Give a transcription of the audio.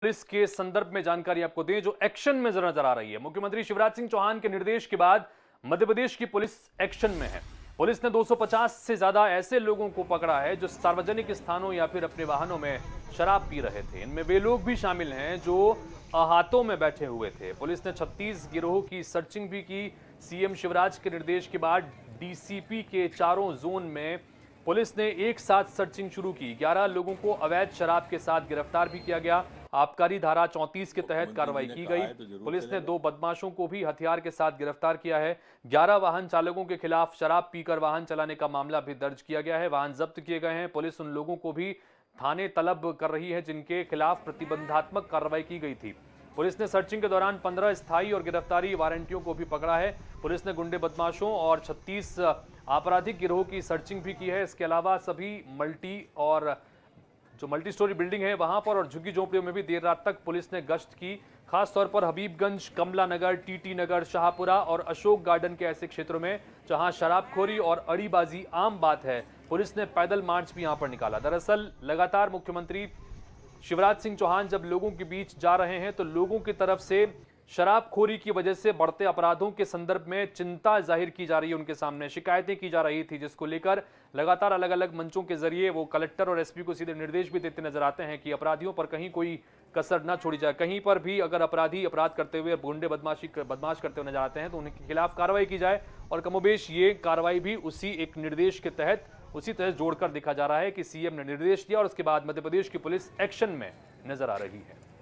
police के संदर्भ में जानकारी आपको दें जो एक्शन में जरा नजर आ रही है मुख्यमंत्री शिवराज सिंह चौहान के निर्देश के बाद मध्य प्रदेश की पुलिस एक्शन में है पुलिस ने 250 से ज्यादा ऐसे लोगों को पकड़ा है जो सार्वजनिक स्थानों या फिर अपने वाहनों में शराब पी रहे थे इनमें वे लोग भी शामिल हैं जो अहातों में बैठे हुए थे पुलिस ने 36 गिरोह की सर्चिंग भी की सीएम शिवराज के निर्देश के बाद डीसीपी के चारों जोन में पुलिस ने एक साथ सर्चिंग शुरू की ग्यारह लोगों को अवैध शराब के साथ गिरफ्तार भी किया गया आबकारी धारा 34 के तो तहत कार्रवाई की गई तो पुलिस ने दो बदमाशों को भी हथियार के साथ गिरफ्तार किया है 11 वाहन चालकों के खिलाफ शराब पीकर वाहन चलाने का मामला भी दर्ज किया गया है वाहन जब्त किए गए हैं पुलिस उन लोगों को भी थाने तलब कर रही है जिनके खिलाफ प्रतिबंधात्मक कार्रवाई की गई थी पुलिस ने सर्चिंग के दौरान 15 स्थायी और गिरफ्तारी वारंटियों को भी पकड़ा है पुलिस ने गुंडे बदमाशों और 36 आपराधिक गिरोह की सर्चिंग भी की है इसके अलावा सभी मल्टी और जो मल्टी स्टोरी बिल्डिंग है वहां पर और झुग्गी झोंपड़ियों में भी देर रात तक पुलिस ने गश्त की खासतौर पर हबीबगंज कमला नगर टीटी नगर शाहपुरा और अशोक गार्डन के ऐसे क्षेत्रों में जहां शराबखोरी और अड़ीबाजी आम बात है पुलिस ने पैदल मार्च भी यहां पर निकाला दरअसल लगातार मुख्यमंत्री शिवराज सिंह चौहान जब लोगों के बीच जा रहे हैं तो लोगों की तरफ से शराबखोरी की वजह से बढ़ते अपराधों के संदर्भ में चिंता जाहिर की जा रही है उनके सामने शिकायतें की जा रही थी जिसको लेकर लगातार अलग अलग मंचों के जरिए वो कलेक्टर और एसपी को सीधे निर्देश भी देते नजर आते हैं कि अपराधियों पर कहीं कोई कसर ना छोड़ी जाए कहीं पर भी अगर अपराधी अपराध करते हुए गुंडे बदमाशी बदमाश करते हुए नजर आते हैं तो उनके खिलाफ कार्रवाई की जाए और कमोबेश ये कार्रवाई भी उसी एक निर्देश के तहत उसी तरह जोड़कर देखा जा रहा है कि सीएम ने निर्देश दिया और उसके बाद मध्य प्रदेश की पुलिस एक्शन में नजर आ रही है